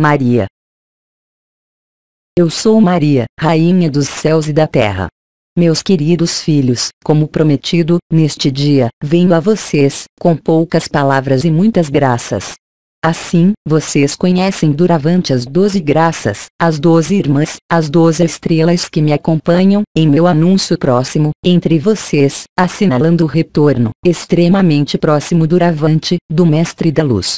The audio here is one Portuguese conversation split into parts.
Maria. Eu sou Maria, Rainha dos céus e da terra. Meus queridos filhos, como prometido, neste dia, venho a vocês, com poucas palavras e muitas graças. Assim, vocês conhecem duravante as doze graças, as doze irmãs, as doze estrelas que me acompanham, em meu anúncio próximo, entre vocês, assinalando o retorno, extremamente próximo duravante, do Mestre da Luz.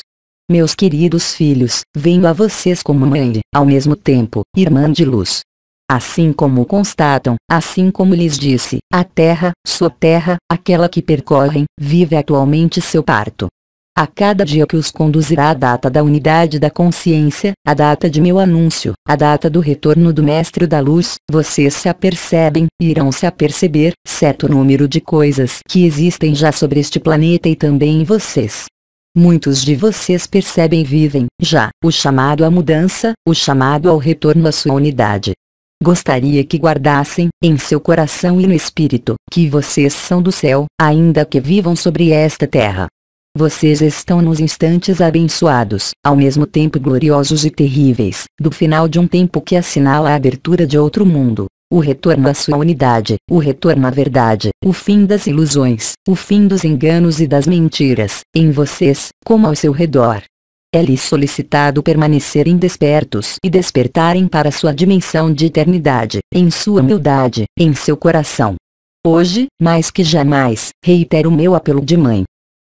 Meus queridos filhos, venho a vocês como mãe, ao mesmo tempo, irmã de luz. Assim como constatam, assim como lhes disse, a terra, sua terra, aquela que percorrem, vive atualmente seu parto. A cada dia que os conduzirá a data da unidade da consciência, a data de meu anúncio, a data do retorno do Mestre da Luz, vocês se apercebem, irão se aperceber, certo número de coisas que existem já sobre este planeta e também em vocês. Muitos de vocês percebem e vivem, já, o chamado à mudança, o chamado ao retorno à sua unidade. Gostaria que guardassem, em seu coração e no espírito, que vocês são do céu, ainda que vivam sobre esta terra. Vocês estão nos instantes abençoados, ao mesmo tempo gloriosos e terríveis, do final de um tempo que assinala a abertura de outro mundo o retorno à sua unidade, o retorno à verdade, o fim das ilusões, o fim dos enganos e das mentiras, em vocês, como ao seu redor. É-lhes solicitado permanecerem despertos e despertarem para sua dimensão de eternidade, em sua humildade, em seu coração. Hoje, mais que jamais, reitero meu apelo de mãe,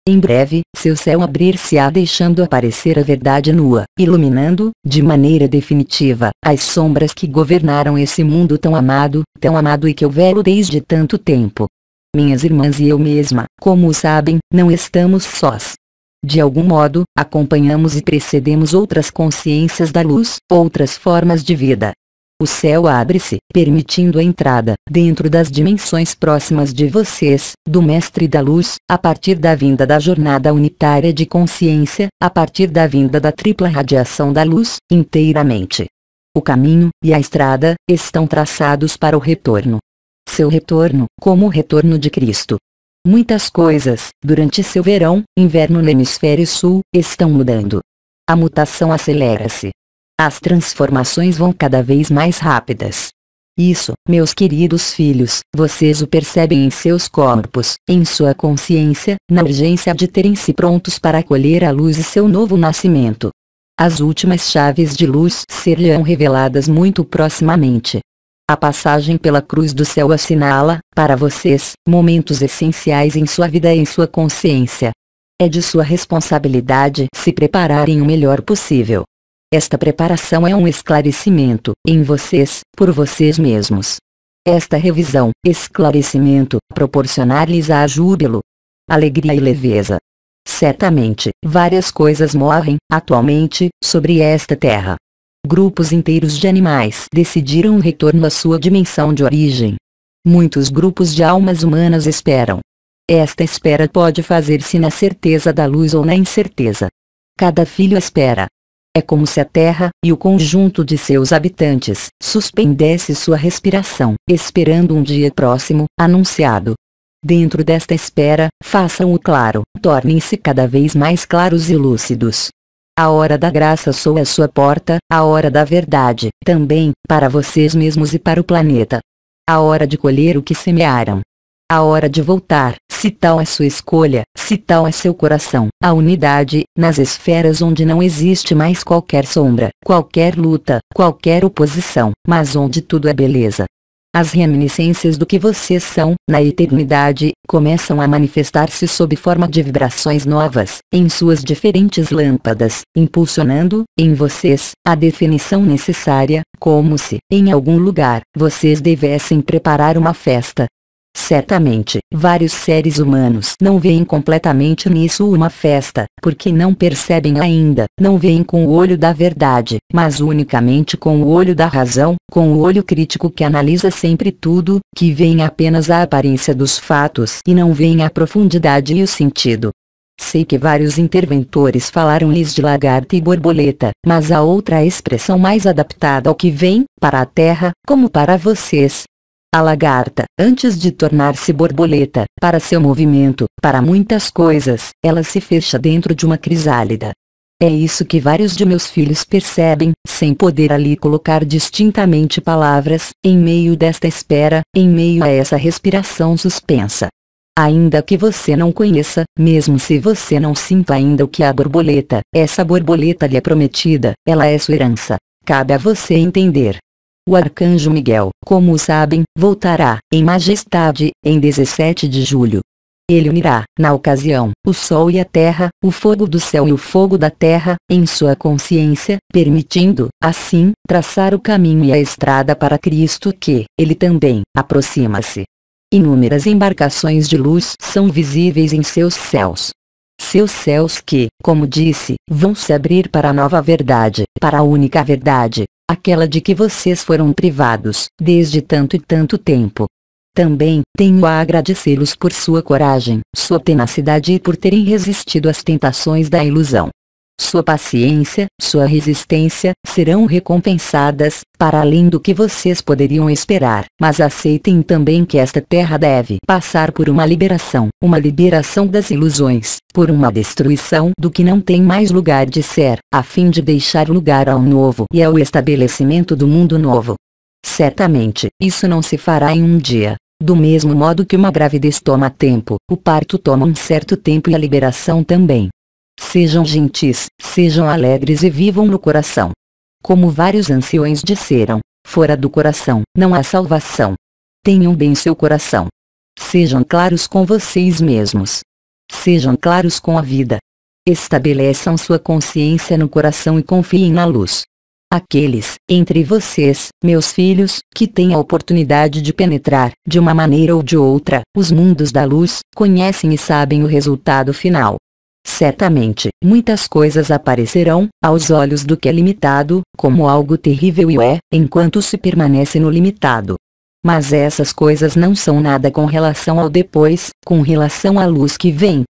em breve, seu céu abrir-se-á deixando aparecer a verdade nua, iluminando, de maneira definitiva, as sombras que governaram esse mundo tão amado, tão amado e que eu velo desde tanto tempo. Minhas irmãs e eu mesma, como sabem, não estamos sós. De algum modo, acompanhamos e precedemos outras consciências da luz, outras formas de vida, o céu abre-se, permitindo a entrada, dentro das dimensões próximas de vocês, do Mestre da Luz, a partir da vinda da jornada unitária de consciência, a partir da vinda da tripla radiação da luz, inteiramente. O caminho, e a estrada, estão traçados para o retorno. Seu retorno, como o retorno de Cristo. Muitas coisas, durante seu verão, inverno no hemisfério sul, estão mudando. A mutação acelera-se. As transformações vão cada vez mais rápidas. Isso, meus queridos filhos, vocês o percebem em seus corpos, em sua consciência, na urgência de terem-se prontos para acolher a luz e seu novo nascimento. As últimas chaves de luz serão reveladas muito proximamente. A passagem pela cruz do céu assinala, para vocês, momentos essenciais em sua vida e em sua consciência. É de sua responsabilidade se prepararem o melhor possível. Esta preparação é um esclarecimento, em vocês, por vocês mesmos. Esta revisão, esclarecimento, proporcionar-lhes a júbilo, alegria e leveza. Certamente, várias coisas morrem, atualmente, sobre esta terra. Grupos inteiros de animais decidiram um retorno à sua dimensão de origem. Muitos grupos de almas humanas esperam. Esta espera pode fazer-se na certeza da luz ou na incerteza. Cada filho espera, é como se a terra e o conjunto de seus habitantes suspendesse sua respiração, esperando um dia próximo, anunciado. Dentro desta espera, façam-o claro, tornem-se cada vez mais claros e lúcidos. A hora da graça soa a sua porta, a hora da verdade, também, para vocês mesmos e para o planeta. A hora de colher o que semearam a hora de voltar, se tal é sua escolha, se tal é seu coração. A unidade, nas esferas onde não existe mais qualquer sombra, qualquer luta, qualquer oposição, mas onde tudo é beleza. As reminiscências do que vocês são, na eternidade, começam a manifestar-se sob forma de vibrações novas, em suas diferentes lâmpadas, impulsionando, em vocês, a definição necessária, como se, em algum lugar, vocês devessem preparar uma festa, Certamente, vários seres humanos não veem completamente nisso uma festa, porque não percebem ainda, não veem com o olho da verdade, mas unicamente com o olho da razão, com o olho crítico que analisa sempre tudo, que vem apenas a aparência dos fatos e não vem a profundidade e o sentido. Sei que vários interventores falaram-lhes de lagarta e borboleta, mas a outra expressão mais adaptada ao que vem, para a terra, como para vocês, a lagarta, antes de tornar-se borboleta, para seu movimento, para muitas coisas, ela se fecha dentro de uma crisálida. É isso que vários de meus filhos percebem, sem poder ali colocar distintamente palavras, em meio desta espera, em meio a essa respiração suspensa. Ainda que você não conheça, mesmo se você não sinta ainda o que é a borboleta, essa borboleta lhe é prometida, ela é sua herança. Cabe a você entender, o arcanjo Miguel, como sabem, voltará, em majestade, em 17 de julho. Ele unirá, na ocasião, o sol e a terra, o fogo do céu e o fogo da terra, em sua consciência, permitindo, assim, traçar o caminho e a estrada para Cristo que, ele também, aproxima-se. Inúmeras embarcações de luz são visíveis em seus céus. Seus céus que, como disse, vão se abrir para a nova verdade, para a única verdade, aquela de que vocês foram privados desde tanto e tanto tempo. Também tenho a agradecê-los por sua coragem, sua tenacidade e por terem resistido às tentações da ilusão sua paciência, sua resistência, serão recompensadas, para além do que vocês poderiam esperar. Mas aceitem também que esta terra deve passar por uma liberação, uma liberação das ilusões, por uma destruição do que não tem mais lugar de ser, a fim de deixar lugar ao novo e ao estabelecimento do mundo novo. Certamente, isso não se fará em um dia, do mesmo modo que uma gravidez toma tempo, o parto toma um certo tempo e a liberação também. Sejam gentis, sejam alegres e vivam no coração. Como vários anciões disseram, fora do coração não há salvação. Tenham bem seu coração. Sejam claros com vocês mesmos. Sejam claros com a vida. Estabeleçam sua consciência no coração e confiem na luz. Aqueles, entre vocês, meus filhos, que têm a oportunidade de penetrar, de uma maneira ou de outra, os mundos da luz, conhecem e sabem o resultado final certamente, muitas coisas aparecerão, aos olhos do que é limitado, como algo terrível e é, enquanto se permanece no limitado. Mas essas coisas não são nada com relação ao depois, com relação à luz que vem.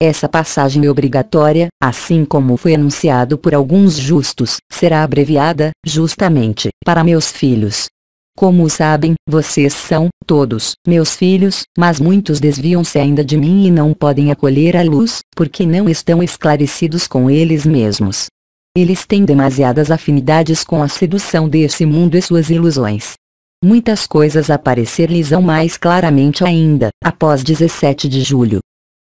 Essa passagem obrigatória, assim como foi anunciado por alguns justos, será abreviada, justamente, para meus filhos, como sabem, vocês são, todos, meus filhos, mas muitos desviam-se ainda de mim e não podem acolher a luz, porque não estão esclarecidos com eles mesmos. Eles têm demasiadas afinidades com a sedução desse mundo e suas ilusões. Muitas coisas aparecer-lhes mais claramente ainda, após 17 de julho.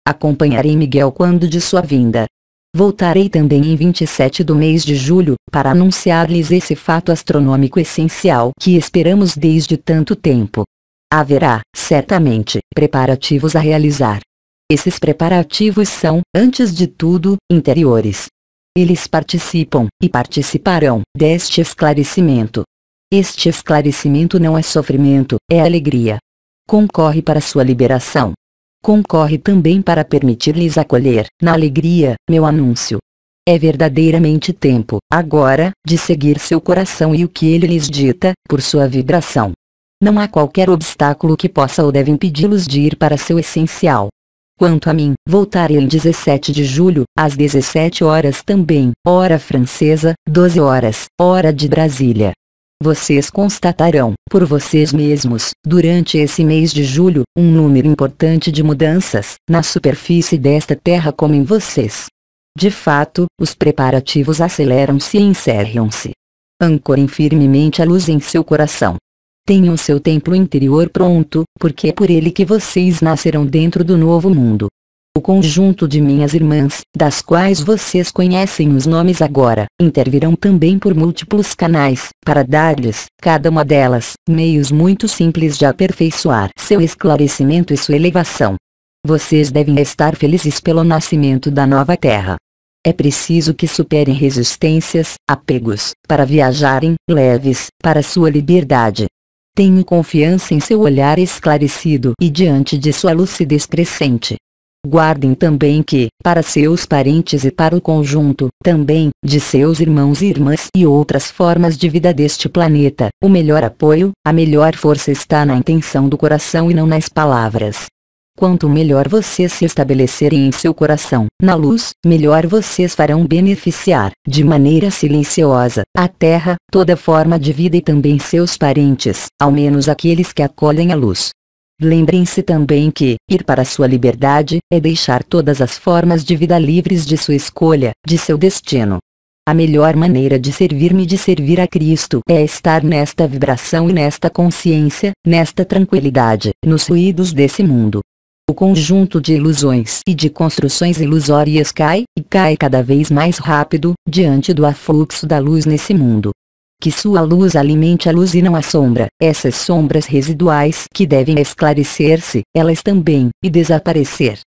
Acompanharei Miguel quando de sua vinda, Voltarei também em 27 do mês de julho, para anunciar-lhes esse fato astronômico essencial que esperamos desde tanto tempo. Haverá, certamente, preparativos a realizar. Esses preparativos são, antes de tudo, interiores. Eles participam, e participarão, deste esclarecimento. Este esclarecimento não é sofrimento, é alegria. Concorre para sua liberação concorre também para permitir-lhes acolher, na alegria, meu anúncio. É verdadeiramente tempo, agora, de seguir seu coração e o que ele lhes dita, por sua vibração. Não há qualquer obstáculo que possa ou deve impedi-los de ir para seu essencial. Quanto a mim, voltarei em 17 de julho, às 17 horas também, hora francesa, 12 horas, hora de Brasília. Vocês constatarão, por vocês mesmos, durante esse mês de julho, um número importante de mudanças, na superfície desta terra como em vocês. De fato, os preparativos aceleram-se e encerram-se. Ancorem firmemente a luz em seu coração. Tenham seu templo interior pronto, porque é por ele que vocês nascerão dentro do novo mundo o conjunto de minhas irmãs, das quais vocês conhecem os nomes agora, intervirão também por múltiplos canais, para dar-lhes, cada uma delas, meios muito simples de aperfeiçoar seu esclarecimento e sua elevação. Vocês devem estar felizes pelo nascimento da nova terra. É preciso que superem resistências, apegos, para viajarem, leves, para sua liberdade. Tenho confiança em seu olhar esclarecido e diante de sua lucidez crescente. Guardem também que, para seus parentes e para o conjunto, também, de seus irmãos e irmãs e outras formas de vida deste planeta, o melhor apoio, a melhor força está na intenção do coração e não nas palavras. Quanto melhor vocês se estabelecerem em seu coração, na luz, melhor vocês farão beneficiar, de maneira silenciosa, a terra, toda forma de vida e também seus parentes, ao menos aqueles que acolhem a luz. Lembrem-se também que, ir para sua liberdade, é deixar todas as formas de vida livres de sua escolha, de seu destino. A melhor maneira de servir-me e de servir a Cristo é estar nesta vibração e nesta consciência, nesta tranquilidade, nos ruídos desse mundo. O conjunto de ilusões e de construções ilusórias cai, e cai cada vez mais rápido, diante do afluxo da luz nesse mundo que sua luz alimente a luz e não a sombra. Essas sombras residuais que devem esclarecer-se, elas também, e desaparecer.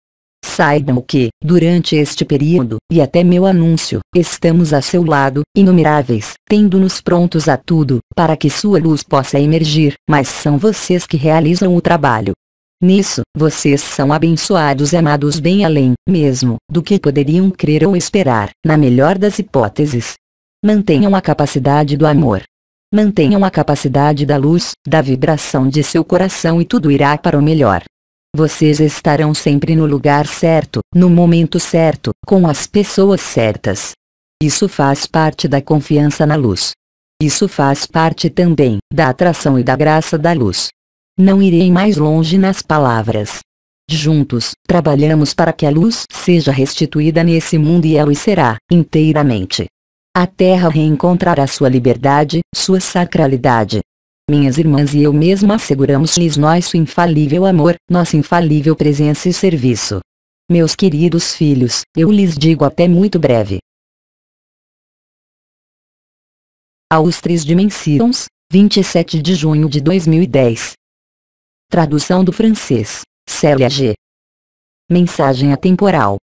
Saibam que, durante este período, e até meu anúncio, estamos a seu lado, inumeráveis, tendo-nos prontos a tudo, para que sua luz possa emergir, mas são vocês que realizam o trabalho. Nisso, vocês são abençoados e amados bem além, mesmo, do que poderiam crer ou esperar, na melhor das hipóteses, Mantenham a capacidade do amor. Mantenham a capacidade da luz, da vibração de seu coração e tudo irá para o melhor. Vocês estarão sempre no lugar certo, no momento certo, com as pessoas certas. Isso faz parte da confiança na luz. Isso faz parte também da atração e da graça da luz. Não irei mais longe nas palavras. Juntos, trabalhamos para que a luz seja restituída nesse mundo e ela o será, inteiramente a terra reencontrará sua liberdade, sua sacralidade. Minhas irmãs e eu mesma asseguramos-lhes nosso infalível amor, nossa infalível presença e serviço. Meus queridos filhos, eu lhes digo até muito breve. Aos Três Dimensões, 27 de junho de 2010. Tradução do francês, Célia G. Mensagem atemporal.